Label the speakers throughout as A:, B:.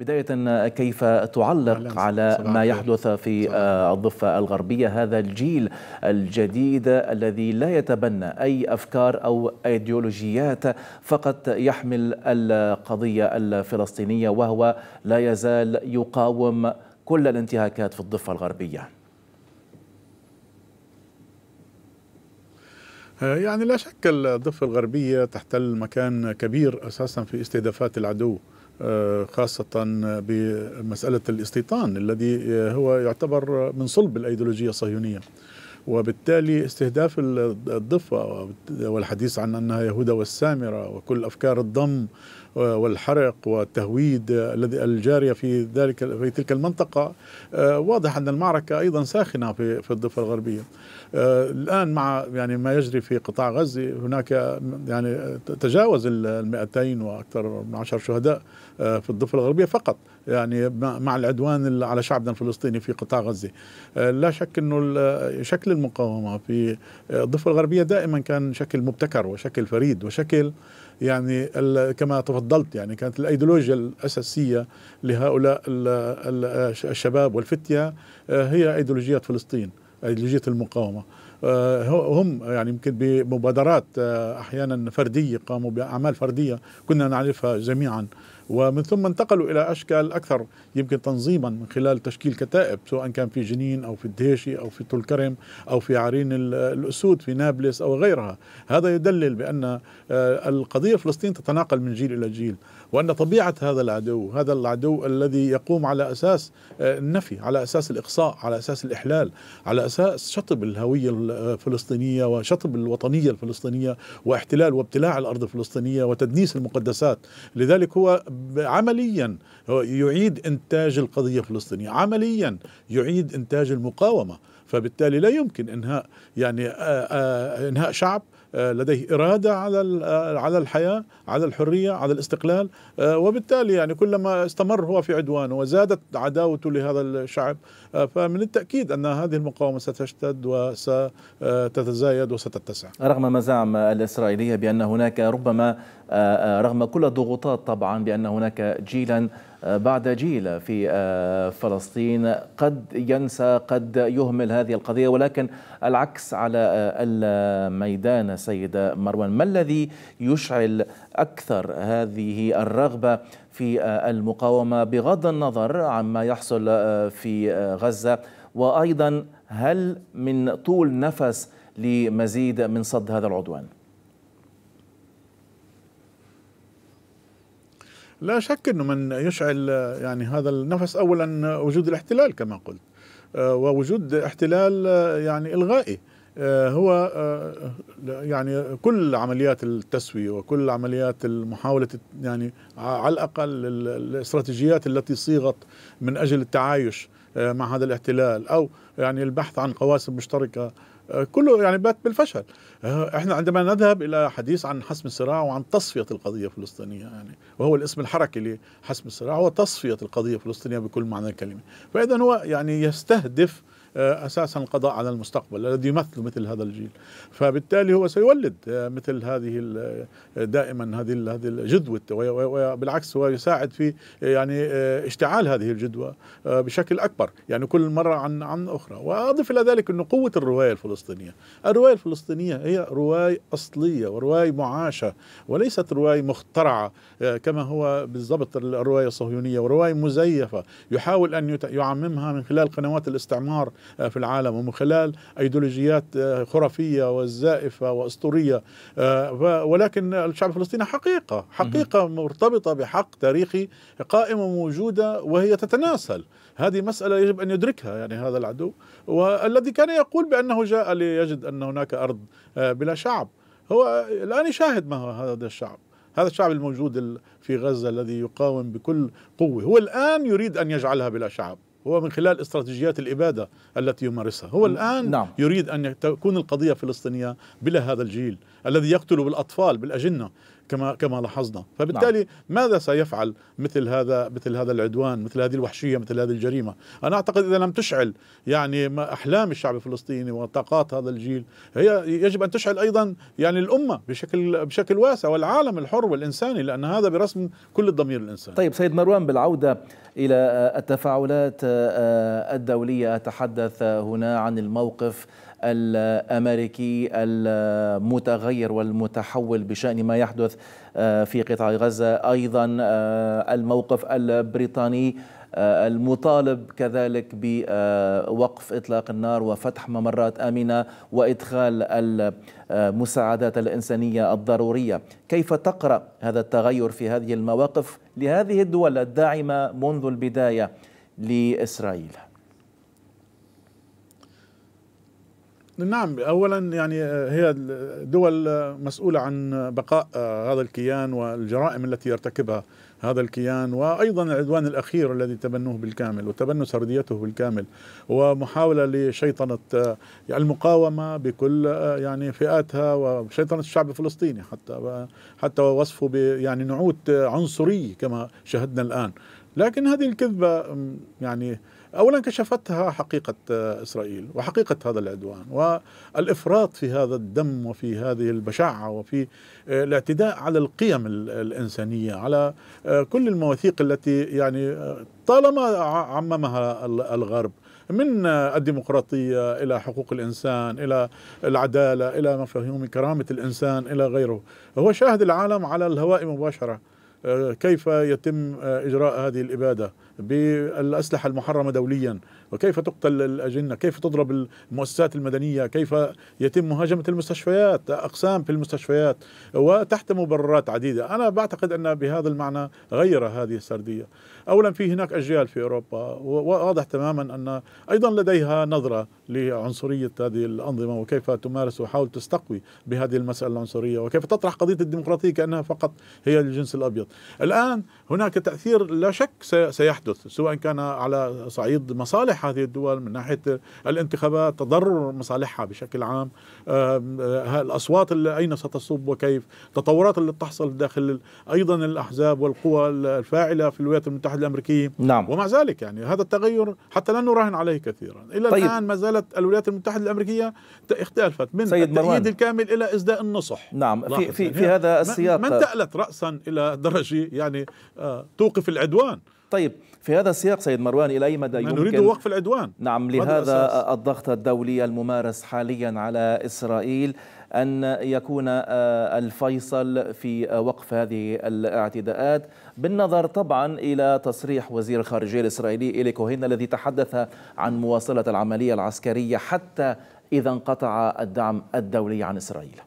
A: بداية آه، كيف تعلق على ما يحدث في آه، الضفة الغربية هذا الجيل الجديد الذي لا يتبنى أي أفكار أو أيديولوجيات فقط يحمل القضية الفلسطينية وهو لا يزال يقاوم كل الانتهاكات في الضفة الغربية
B: آه، يعني لا شك الضفة الغربية تحتل مكان كبير أساسا في استهدافات العدو آه، خاصة بمسألة الاستيطان الذي هو يعتبر من صلب الأيديولوجية الصهيونية وبالتالي استهداف الضفة والحديث عن أنها يهودا والسامرة وكل أفكار الضم والحرق والتهويد الذي الجارية في ذلك في تلك المنطقة آه، واضح أن المعركة أيضا ساخنة في في الضفة الغربية آه، الآن مع يعني ما يجري في قطاع غزة هناك يعني تجاوز ال 200 وأكثر من 10 شهداء آه، في الضفة الغربية فقط يعني مع العدوان على شعبنا الفلسطيني في قطاع غزة لا شك أنه شكل المقاومة في الضفة الغربية دائما كان شكل مبتكر وشكل فريد وشكل يعني كما تفضلت يعني كانت الايديولوجيا الاساسيه لهؤلاء الشباب والفتيه آه، هي ايديولوجيه فلسطين ايديولوجيه المقاومه آه، هم يعني يمكن بمبادرات آه، احيانا فرديه قاموا باعمال فرديه كنا نعرفها جميعا ومن ثم انتقلوا إلى أشكال أكثر يمكن تنظيما من خلال تشكيل كتائب سواء كان في جنين أو في الدهيشي أو في طول كرم أو في عرين الأسود في نابلس أو غيرها هذا يدلل بأن آه، القضية فلسطين تتناقل من جيل إلى جيل وأن طبيعة هذا العدو هذا العدو الذي يقوم على أساس آه، النفي على أساس الإقصاء على أساس الإحلال على أساس شطب الهوية آه، الفلسطينية وشطب الوطنية الفلسطينية واحتلال وابتلاع الأرض الفلسطينية وتدنيس المقدسات لذلك هو عمليا يعيد إنتاج القضية الفلسطينية عمليا يعيد إنتاج المقاومة فبالتالي لا يمكن إنهاء يعني آه، إنهاء شعب آه، لديه إرادة على آه، على الحياة على الحرية على الاستقلال آه، وبالتالي يعني كلما استمر هو في عدوانه وزادت عداوته لهذا الشعب فمن التأكيد أن هذه المقاومة ستشتد وستتزايد وستتسع
A: رغم مزاعم الإسرائيلية بأن هناك ربما رغم كل الضغوطات طبعا بأن هناك جيلا بعد جيل في فلسطين قد ينسى قد يهمل هذه القضية ولكن العكس على الميدان سيدة مروان ما الذي يشعل أكثر هذه الرغبة في آه، المقاومة بغض النظر عما يحصل آه، في آه، غزة وأيضا هل من طول نفس لمزيد من صد هذا العدوان؟
B: لا شك انه من يشعل يعني هذا النفس اولا وجود الاحتلال كما قلت ووجود احتلال يعني الغائي آه، هو آه، يعني كل عمليات التسوية وكل عمليات محاولة يعني على الأقل الاستراتيجيات التي صيغت من أجل التعايش آه، مع هذا الاحتلال أو يعني البحث عن قواسم مشتركة كله يعني بات بالفشل احنا عندما نذهب الى حديث عن حسم الصراع وعن تصفيه القضيه الفلسطينيه يعني وهو الاسم الحركي لحسم الصراع هو تصفيه القضيه الفلسطينيه بكل معنى الكلمه فاذا هو يعني يستهدف آه، اساسا القضاء على المستقبل الذي يمثل مثل هذا الجيل فبالتالي هو سيولد آه، مثل هذه آه، دائما هذه هذه الجدوه وبالعكس هو يساعد في يعني اشتعال هذه الجدوى بشكل اكبر يعني كل مره عن عن اخرى واضف الى ذلك انه قوه الروايه الفلسطينيه الروايه الفلسطينيه هي روايه اصليه وروايه معاشه وليست روايه مخترعه كما هو بالضبط الروايه الصهيونيه وروايه مزيفه يحاول ان يعممها من خلال قنوات الاستعمار آه، في العالم ومن خلال ايديولوجيات آه، خرافيه وزائفه واسطوريه آه، ولكن الشعب الفلسطيني حقيقه حقيقه مرتبطه بحق تاريخي قائمه موجوده وهي تتناسل هذه مسألة يجب أن يدركها يعني هذا العدو والذي كان يقول بأنه جاء ليجد أن هناك أرض بلا شعب هو الآن يشاهد ما هو هذا الشعب هذا الشعب الموجود في غزة الذي يقاوم بكل قوة هو الآن يريد أن يجعلها بلا شعب هو من خلال استراتيجيات الإبادة التي يمارسها هو الآن نعم. يريد أن تكون القضية الفلسطينية بلا هذا الجيل الذي يقتل بالأطفال بالأجنة كما كما لاحظنا فبالتالي نعم. ماذا سيفعل مثل هذا مثل هذا العدوان مثل هذه الوحشيه مثل هذه الجريمه انا اعتقد اذا لم تشعل يعني ما احلام الشعب الفلسطيني وطاقات هذا الجيل هي يجب ان تشعل ايضا يعني الامه بشكل بشكل واسع والعالم الحر والانساني لان هذا برسم كل الضمير الانساني
A: طيب سيد مروان بالعوده الى آه، التفاعلات آه، آه، الدوليه اتحدث هنا عن الموقف الامريكي المتغير والمتحول بشان ما يحدث آه، في قطاع غزه ايضا آه، الموقف البريطاني آه، المطالب كذلك بوقف اطلاق النار وفتح ممرات امنه وادخال المساعدات الانسانيه الضروريه، كيف تقرا هذا التغير في هذه المواقف لهذه الدول الداعمه منذ البدايه لاسرائيل؟
B: نعم اولا يعني آه، هي الدول مسؤوله عن بقاء آه، هذا الكيان والجرائم التي يرتكبها هذا الكيان وايضا العدوان الاخير الذي تبنوه بالكامل وتبنوا سرديته بالكامل ومحاوله لشيطنه آه، المقاومه بكل يعني فئاتها وشيطنه الشعب الفلسطيني حتى حتى ووصفه يعني نعوت عنصري كما شهدنا الان لكن هذه الكذبه يعني اولا كشفتها حقيقه آه، اسرائيل وحقيقه هذا العدوان والافراط في هذا الدم وفي هذه البشاعه وفي آه، الاعتداء على القيم الانسانيه على آه، كل المواثيق التي يعني طالما عممها الغرب من الديمقراطية إلى حقوق الإنسان إلى العدالة إلى مفاهيم كرامة الإنسان إلى غيره هو شاهد العالم على الهواء مباشرة آه، كيف يتم آه، إجراء هذه الإبادة بالأسلحة المحرمة دوليا وكيف تقتل الأجنة كيف تضرب المؤسسات المدنية كيف يتم مهاجمة المستشفيات أقسام في المستشفيات وتحت مبررات عديدة أنا بعتقد أن بهذا المعنى غير هذه السردية أولا في هناك أجيال في أوروبا وواضح تماما أن أيضا لديها نظرة لعنصرية هذه الأنظمة وكيف تمارس وحاول تستقوي بهذه المسألة العنصرية وكيف تطرح قضية الديمقراطية كأنها فقط هي الجنس الأبيض الآن هناك تأثير لا شك سيحدث سواء كان على صعيد مصالح هذه الدول من ناحية الانتخابات تضرر مصالحها بشكل عام آه، الأصوات اللي أين ستصب وكيف تطورات اللي تحصل داخل أيضا الأحزاب والقوى الفاعلة في الولايات المتحدة الأمريكية نعم. ومع ذلك يعني هذا التغير حتى لا نراهن عليه كثيرا إلى طيب. الآن ما زالت سياسات الولايات المتحده الامريكيه اختلفت من سيد التأييد الكامل الى اسداء النصح نعم في في, في هذا السياق ما انتقلت راسا الى درجه يعني آه توقف العدوان طيب
A: في هذا السياق سيد مروان إلى أي مدى يمكن نريد وقف العدوان نعم لهذا الضغط الدولي الممارس حاليا على إسرائيل أن يكون آه، الفيصل في آه، وقف هذه الاعتداءات بالنظر طبعا إلى تصريح وزير الخارجية الإسرائيلي إلي كوهين الذي تحدث عن مواصلة العملية العسكرية حتى إذا انقطع الدعم الدولي عن إسرائيل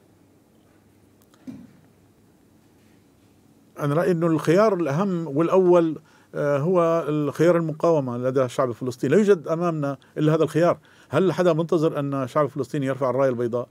B: أنا رأيي أنه الخيار الأهم والأول آه، هو الخيار المقاومة لدى الشعب الفلسطيني لا يوجد أمامنا إلا هذا الخيار هل حدا منتظر أن الشعب الفلسطيني يرفع الراية البيضاء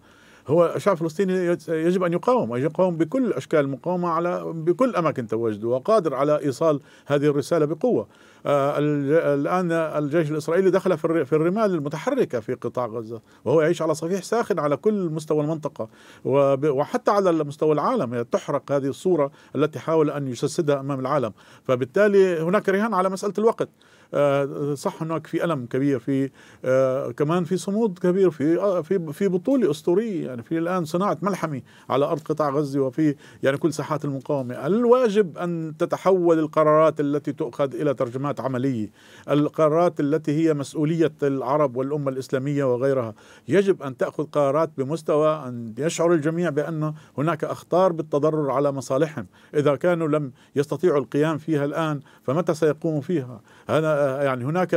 B: هو الشعب الفلسطيني يجب ان يقاوم ويقاوم بكل اشكال المقاومه على بكل اماكن تواجده وقادر على ايصال هذه الرساله بقوه آه، الان الجيش الاسرائيلي دخل في الرمال المتحركه في قطاع غزه وهو يعيش على صفيح ساخن على كل مستوى المنطقه وحتى على مستوى العالم تحرق هذه الصوره التي حاول ان يجسدها امام العالم فبالتالي هناك رهان على مساله الوقت آه، صح هناك في الم كبير في آه، كمان في صمود كبير في آه، في في بطوله اسطوريه يعني في الان صناعه ملحمه على ارض قطاع غزه وفي يعني كل ساحات المقاومه الواجب ان تتحول القرارات التي تؤخذ الى ترجمات عمليه القرارات التي هي مسؤوليه العرب والامه الاسلاميه وغيرها يجب ان تاخذ قرارات بمستوى ان يشعر الجميع بان هناك اخطار بالتضرر على مصالحهم اذا كانوا لم يستطيعوا القيام فيها الان فمتى سيقوموا فيها هذا يعني هناك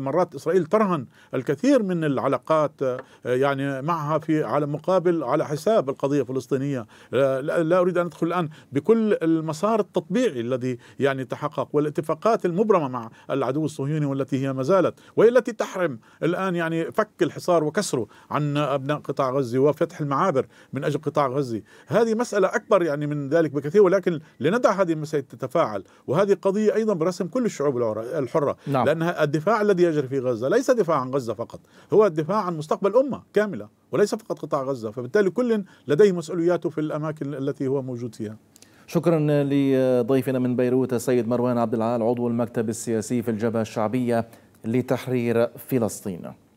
B: مرات إسرائيل ترهن الكثير من العلاقات آه، يعني معها في على مقابل على حساب القضية الفلسطينية آه، لا أريد أن أدخل الآن بكل المسار التطبيعي الذي يعني تحقق والاتفاقات المبرمة مع العدو الصهيوني والتي هي ما زالت وهي التي تحرم الآن يعني فك الحصار وكسره عن أبناء قطاع غزة وفتح المعابر من أجل قطاع غزة هذه مسألة أكبر يعني من ذلك بكثير ولكن لندع هذه المسائل تتفاعل وهذه قضية أيضا برسم كل الشعوب العربية الحرة, الحرة نعم. لأن الدفاع الذي يجري في غزة ليس دفاع عن غزة فقط هو الدفاع عن مستقبل أمة كاملة وليس فقط قطاع غزة فبالتالي كل لديه مسؤولياته في الأماكن التي هو موجود فيها
A: شكرا لضيفنا من بيروت السيد مروان عبد العال عضو المكتب السياسي في الجبهة الشعبية لتحرير فلسطين